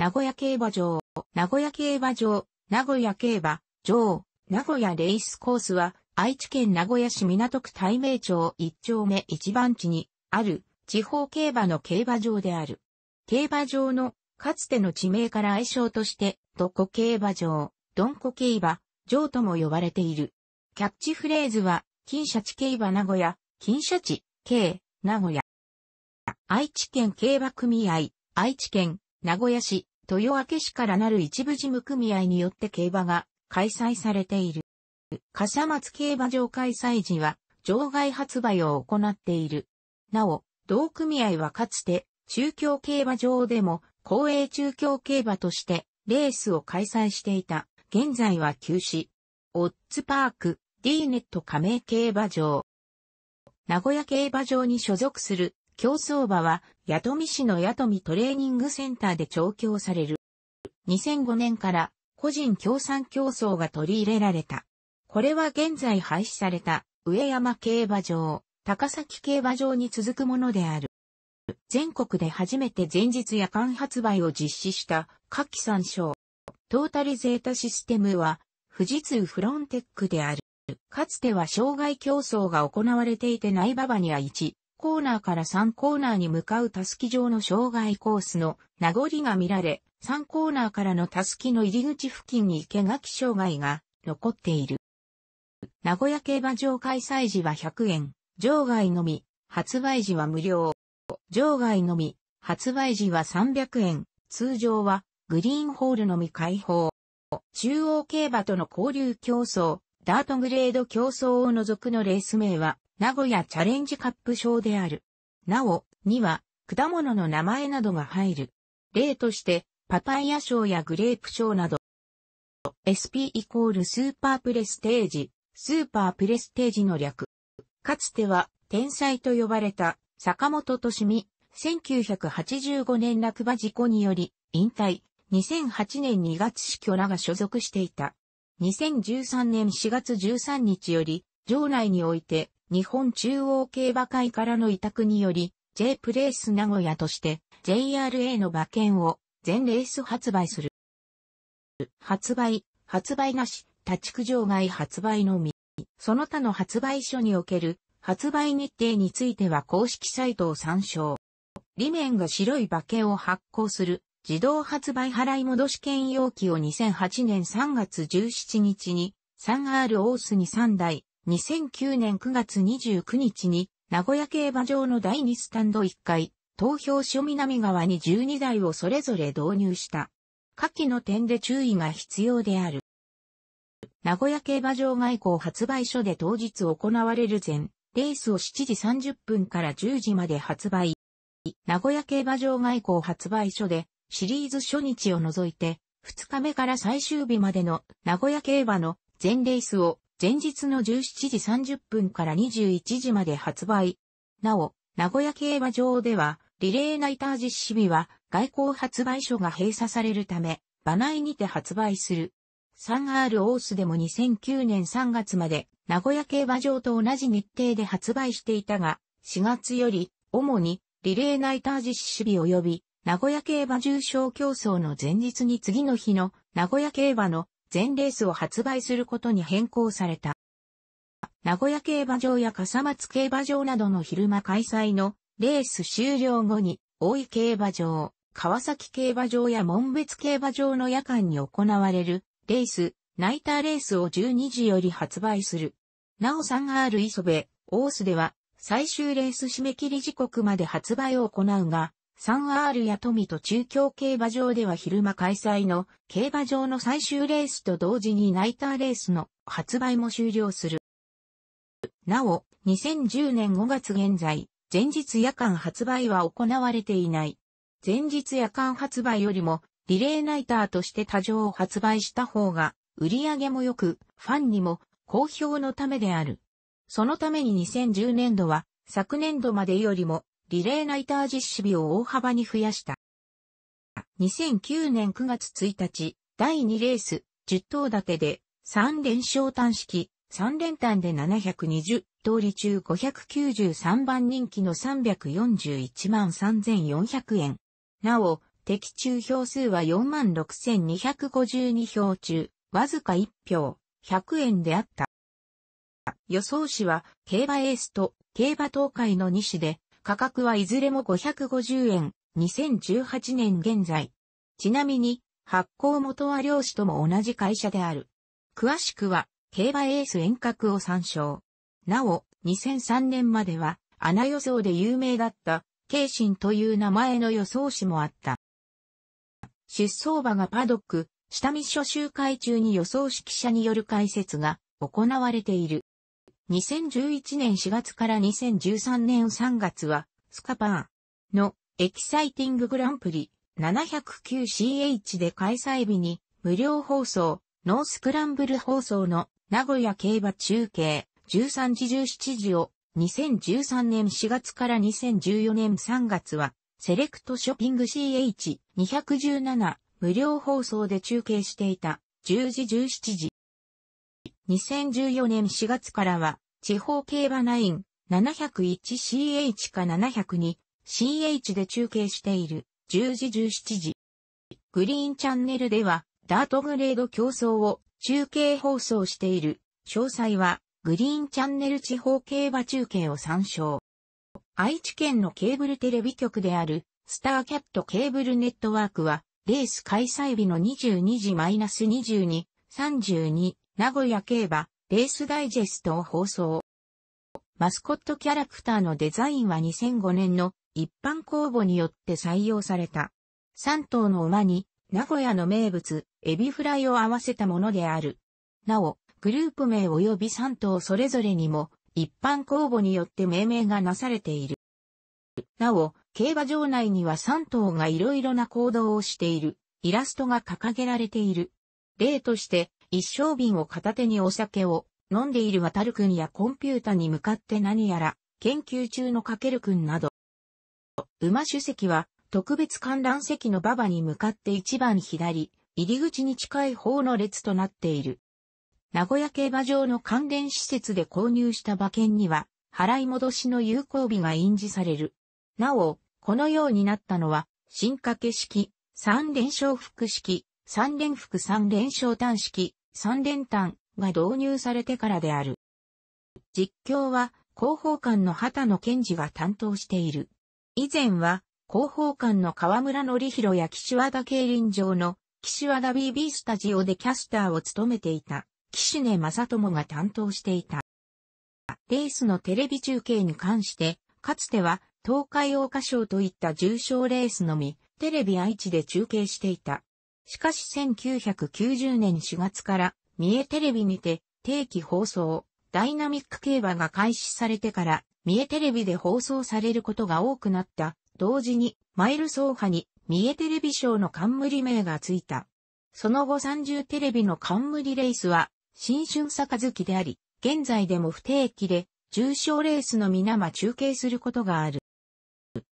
名古屋競馬場、名古屋競馬場、名古屋競馬場、名古屋レースコースは、愛知県名古屋市港区大名町一丁目一番地にある地方競馬の競馬場である。競馬場のかつての地名から愛称として、どこ競馬場、どんこ競馬、場とも呼ばれている。キャッチフレーズは、金シャチ競馬名古屋、金シャチ、名古屋。愛知県競馬組合、愛知県、名古屋市、豊明市からなる一部事務組合によって競馬が開催されている。笠松競馬場開催時は、場外発売を行っている。なお、同組合はかつて、中京競馬場でも、公営中京競馬として、レースを開催していた。現在は休止。オッツパーク、D ネット加盟競馬場。名古屋競馬場に所属する競走馬は弥富市の弥富トレーニングセンターで調教される。2005年から個人協賛競争が取り入れられた。これは現在廃止された上山競馬場、高崎競馬場に続くものである。全国で初めて前日夜間発売を実施した夏季参照。トータルゼータシステムは富士通フロンテックである。かつては障害競争が行われていてない馬場には1、コーナーから3コーナーに向かうたすき状の障害コースの名残が見られ、3コーナーからのたすきの入り口付近に池垣障害が残っている。名古屋競馬場開催時は100円、場外のみ、発売時は無料。場外のみ、発売時は300円、通常はグリーンホールのみ開放。中央競馬との交流競争、ダートグレード競争を除くのレース名は名古屋チャレンジカップ賞である。なお、には、果物の名前などが入る。例として、パパイヤ賞やグレープ賞など、SP イコールスーパープレステージ、スーパープレステージの略。かつては、天才と呼ばれた、坂本敏美、1985年落馬事故により、引退、2008年2月死去らが所属していた。2013年4月13日より、場内において、日本中央競馬会からの委託により、J プレイス名古屋として JRA の馬券を全レース発売する。発売、発売なし、立区場外発売のみ。その他の発売所における発売日程については公式サイトを参照。裏面が白い馬券を発行する自動発売払い戻し券容器を2008年3月17日に 3R オースに3台、2009年9月29日に、名古屋競馬場の第2スタンド1階、投票所南側に12台をそれぞれ導入した。下記の点で注意が必要である。名古屋競馬場外交発売所で当日行われる前、レースを7時30分から10時まで発売。名古屋競馬場外交発売所で、シリーズ初日を除いて、2日目から最終日までの名古屋競馬の全レースを前日の17時30分から21時まで発売。なお、名古屋競馬場では、リレーナイター実施日は、外交発売所が閉鎖されるため、場内にて発売する。3R オースでも2009年3月まで、名古屋競馬場と同じ日程で発売していたが、4月より、主に、リレーナイター実施日及び、名古屋競馬重賞競争の前日に次の日の、名古屋競馬の全レースを発売することに変更された。名古屋競馬場や笠松競馬場などの昼間開催のレース終了後に、大井競馬場、川崎競馬場や門別競馬場の夜間に行われるレース、ナイターレースを12時より発売する。なお 3R 磯部、オースでは最終レース締め切り時刻まで発売を行うが、3R や富と中京競馬場では昼間開催の競馬場の最終レースと同時にナイターレースの発売も終了する。なお、2010年5月現在、前日夜間発売は行われていない。前日夜間発売よりも、リレーナイターとして多場を発売した方が、売り上げも良く、ファンにも、好評のためである。そのために2010年度は、昨年度までよりも、リレーナイター実施日を大幅に増やした。2009年9月1日、第2レース、10頭立てで、3連勝単式、3連単で720通り中593番人気の341万3400円。なお、的中票数は4万6252票中、わずか1票、100円であった。予想紙は、競馬エースと競馬東海の2紙で、価格はいずれも550円、2018年現在。ちなみに、発行元は漁師とも同じ会社である。詳しくは、競馬エース遠隔を参照。なお、2003年までは、穴予想で有名だった、慶心という名前の予想士もあった。出走馬がパドック、下見初集会中に予想指揮者による解説が行われている。2011年4月から2013年3月は、スカパーのエキサイティンググランプリ 709CH で開催日に無料放送、ノースクランブル放送の名古屋競馬中継13時17時を2013年4月から2014年3月はセレクトショッピング CH217 無料放送で中継していた10時17時2014年4月からは、地方競馬ナイン 701CH か 702CH で中継している10時17時。グリーンチャンネルでは、ダートグレード競争を中継放送している。詳細は、グリーンチャンネル地方競馬中継を参照。愛知県のケーブルテレビ局である、スターキャットケーブルネットワークは、レース開催日の22時 -22、32、名古屋競馬、レースダイジェストを放送。マスコットキャラクターのデザインは2005年の一般公募によって採用された。3頭の馬に、名古屋の名物、エビフライを合わせたものである。なお、グループ名及び3頭それぞれにも、一般公募によって命名がなされている。なお、競馬場内には3頭が色々な行動をしている、イラストが掲げられている。例として、一升瓶を片手にお酒を飲んでいる渡るくんやコンピュータに向かって何やら研究中のかけるくんなど。馬主席は特別観覧席の馬場に向かって一番左、入り口に近い方の列となっている。名古屋競馬場の関連施設で購入した馬券には、払い戻しの有効日が印字される。なお、このようになったのは、新掛け式、三連勝複式、三連複三連勝単式、三連単が導入されてからである。実況は広報官の畑野健二が担当している。以前は広報官の河村則弘や岸和田競輪場の岸和田 BB スタジオでキャスターを務めていた岸根正友が担当していた。レースのテレビ中継に関して、かつては東海大花賞といった重賞レースのみ、テレビ愛知で中継していた。しかし1990年4月から三重テレビにて定期放送、ダイナミック競馬が開始されてから三重テレビで放送されることが多くなった。同時にマイル走破に三重テレビ賞の冠名がついた。その後30テレビの冠レースは新春杯であり、現在でも不定期で重賞レースの皆間中継することがある。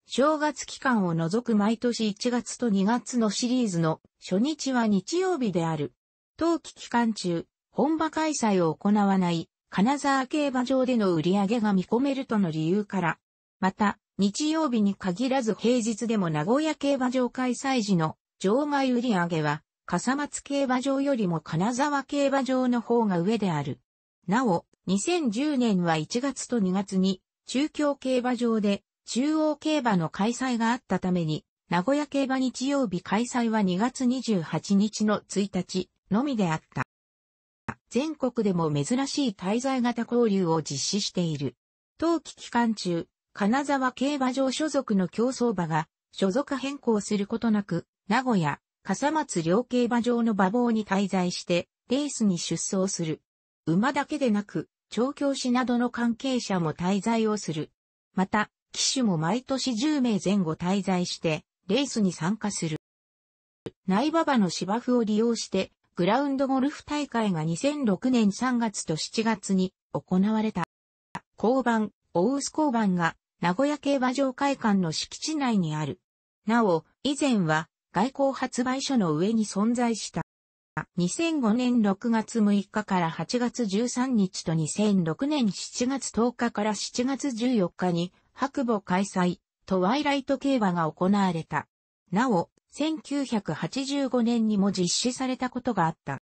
正月期間を除く毎年1月と2月のシリーズの初日は日曜日である。冬季期間中、本場開催を行わない金沢競馬場での売り上げが見込めるとの理由から、また、日曜日に限らず平日でも名古屋競馬場開催時の場外売り上げは、笠松競馬場よりも金沢競馬場の方が上である。なお、2010年は1月と2月に中京競馬場で中央競馬の開催があったために、名古屋競馬日曜日開催は2月28日の1日のみであった。全国でも珍しい滞在型交流を実施している。冬季期間中、金沢競馬場所属の競争馬が所属変更することなく、名古屋、笠松両競馬場の馬房に滞在して、レースに出走する。馬だけでなく、調教師などの関係者も滞在をする。また、騎手も毎年10名前後滞在して、レースに参加する。苗馬場の芝生を利用して、グラウンドゴルフ大会が2006年3月と7月に行われた。交番、大臼交番が名古屋競馬場会館の敷地内にある。なお、以前は外交発売所の上に存在した。2005年6月6日から8月13日と2006年7月10日から7月14日に白母開催、トワイライト競馬が行われた。なお、1985年にも実施されたことがあった。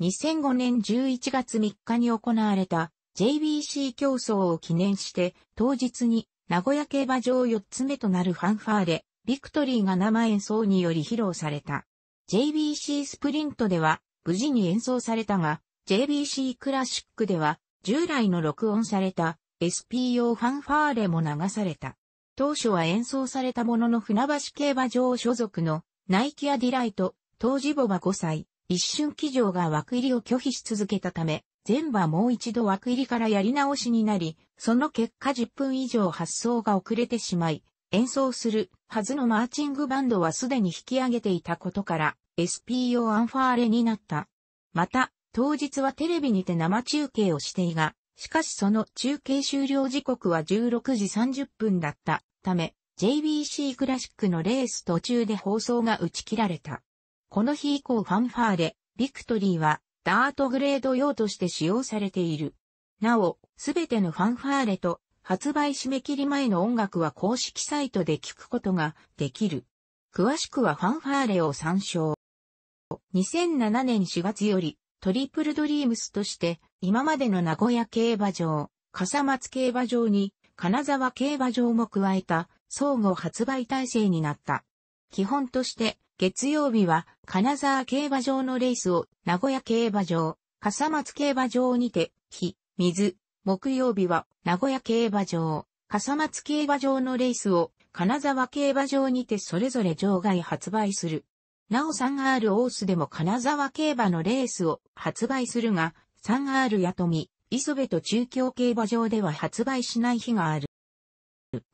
2005年11月3日に行われた JBC 競争を記念して当日に名古屋競馬場4つ目となるファンファーレ、ビクトリーが生演奏により披露された。JBC スプリントでは無事に演奏されたが、JBC クラシックでは従来の録音された SPO ファンファーレも流された。当初は演奏されたものの船橋競馬場所属のナイキアディライト、当時母は5歳、一瞬騎乗が枠入りを拒否し続けたため、全馬もう一度枠入りからやり直しになり、その結果10分以上発送が遅れてしまい、演奏するはずのマーチングバンドはすでに引き上げていたことから、SPO アンファーレになった。また、当日はテレビにて生中継をしていが、しかしその中継終了時刻は16時30分だったため、JBC クラシックのレース途中で放送が打ち切られた。この日以降ファンファーレ、ビクトリーはダートグレード用として使用されている。なお、すべてのファンファーレと発売締め切り前の音楽は公式サイトで聴くことができる。詳しくはファンファーレを参照。2007年4月よりトリプルドリームスとして今までの名古屋競馬場、笠松競馬場に、金沢競馬場も加えた、相互発売体制になった。基本として、月曜日は、金沢競馬場のレースを、名古屋競馬場、笠松競馬場にて、火、水、木曜日は、名古屋競馬場、笠松競馬場のレースを、金沢競馬場にてそれぞれ場外発売する。なお 3R オースでも金沢競馬のレースを発売するが、3R やとみ、磯部と中京競馬場では発売しない日がある。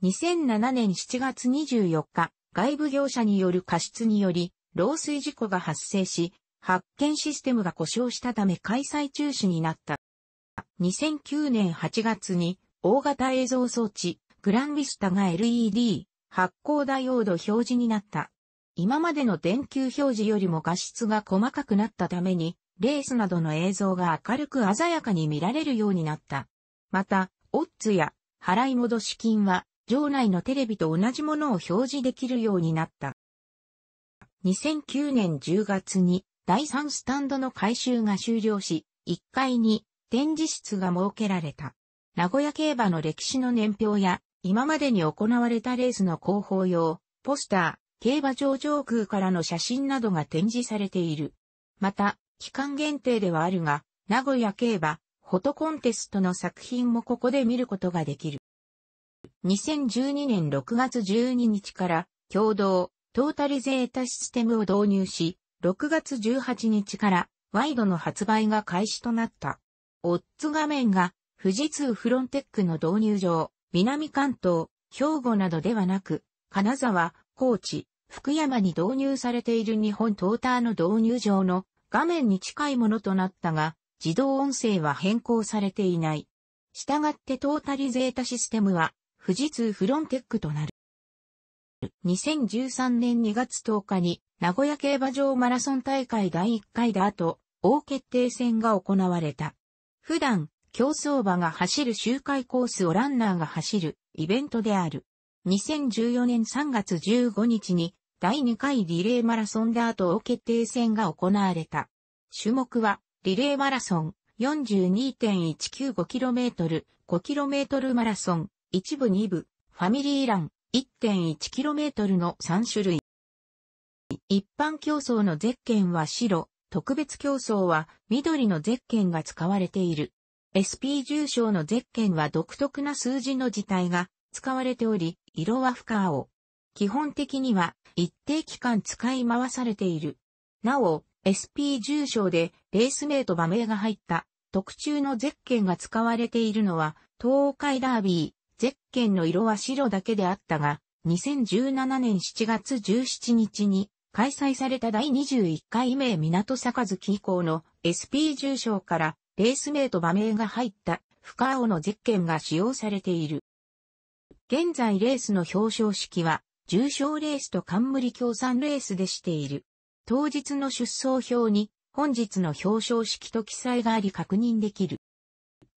2007年7月24日、外部業者による過失により、漏水事故が発生し、発見システムが故障したため開催中止になった。2009年8月に、大型映像装置、グランビスタが LED、発光ダイオード表示になった。今までの電球表示よりも画質が細かくなったために、レースなどの映像が明るく鮮やかに見られるようになった。また、オッズや払い戻し金は、場内のテレビと同じものを表示できるようになった。2009年10月に第3スタンドの改修が終了し、1階に展示室が設けられた。名古屋競馬の歴史の年表や、今までに行われたレースの広報用、ポスター、競馬場上空からの写真などが展示されている。また、期間限定ではあるが、名古屋競馬、フォトコンテストの作品もここで見ることができる。2012年6月12日から共同トータリゼータシステムを導入し、6月18日からワイドの発売が開始となった。オッズ画面が富士通フロンテックの導入上、南関東、兵庫などではなく、金沢、高知、福山に導入されている日本トーターの導入上の画面に近いものとなったが、自動音声は変更されていない。したがってトータリゼータシステムは、富士通フロンテックとなる。2013年2月10日に、名古屋競馬場マラソン大会第1回で後、大決定戦が行われた。普段、競走馬が走る周回コースをランナーが走るイベントである。2014年3月15日に第2回リレーマラソンダートを決定戦が行われた。種目は、リレーマラソン 42.195km、5km マラソン、1部2部、ファミリーラン 1.1km の3種類。一般競争のゼッケンは白、特別競争は緑のゼッケンが使われている。SP 重賞のゼッケンは独特な数字の字体が使われており、色は深青、基本的には一定期間使い回されている。なお、SP 重賞でレース名と馬名が入った特注のゼッケンが使われているのは東海ダービー、ゼッケンの色は白だけであったが、2017年7月17日に開催された第21回名港坂月以降の SP 重賞からレース名と馬名が入った深青のゼッケンが使用されている。現在レースの表彰式は重賞レースと冠協賛レースでしている。当日の出走表に本日の表彰式と記載があり確認できる。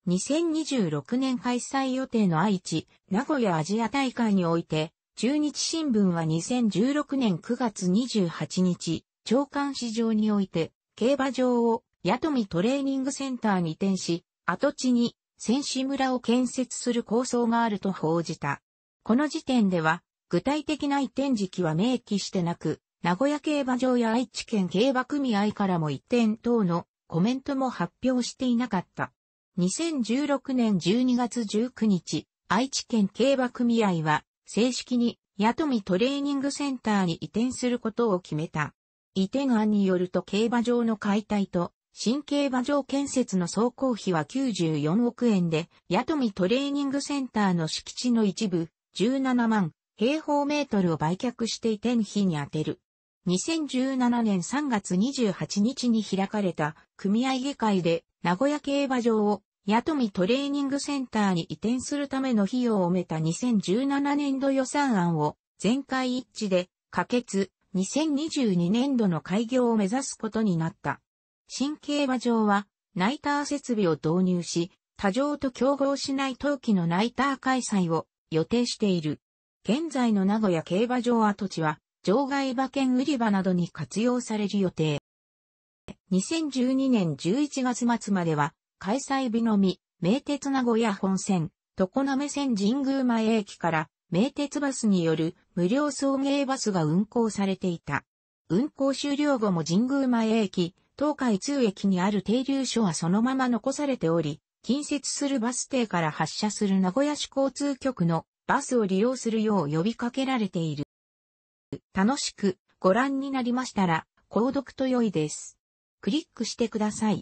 2026年開催予定の愛知、名古屋アジア大会において、中日新聞は2016年9月28日、長官市場において、競馬場を、八富トレーニングセンターに移転し、跡地に、選手村を建設する構想があると報じた。この時点では、具体的な移転時期は明記してなく、名古屋競馬場や愛知県競馬組合からも移転等のコメントも発表していなかった。2016年12月19日、愛知県競馬組合は正式に八富トレーニングセンターに移転することを決めた。移転案によると競馬場の解体と新競馬場建設の総工費は94億円で、八富トレーニングセンターの敷地の一部、17万平方メートルを売却して移転費に充てる。2017年3月28日に開かれた組合議会で名古屋競馬場を八富トレーニングセンターに移転するための費用を埋めた2017年度予算案を全会一致で可決2022年度の開業を目指すことになった。新競馬場はナイター設備を導入し、他場と競合しない冬季のナイター開催を予定している。現在の名古屋競馬場跡地は、場外馬券売り場などに活用される予定。2012年11月末までは、開催日のみ、名鉄名古屋本線、常滑線神宮前駅から、名鉄バスによる無料送迎バスが運行されていた。運行終了後も神宮前駅、東海通駅にある停留所はそのまま残されており、近接するバス停から発車する名古屋市交通局のバスを利用するよう呼びかけられている。楽しくご覧になりましたら、購読と良いです。クリックしてください。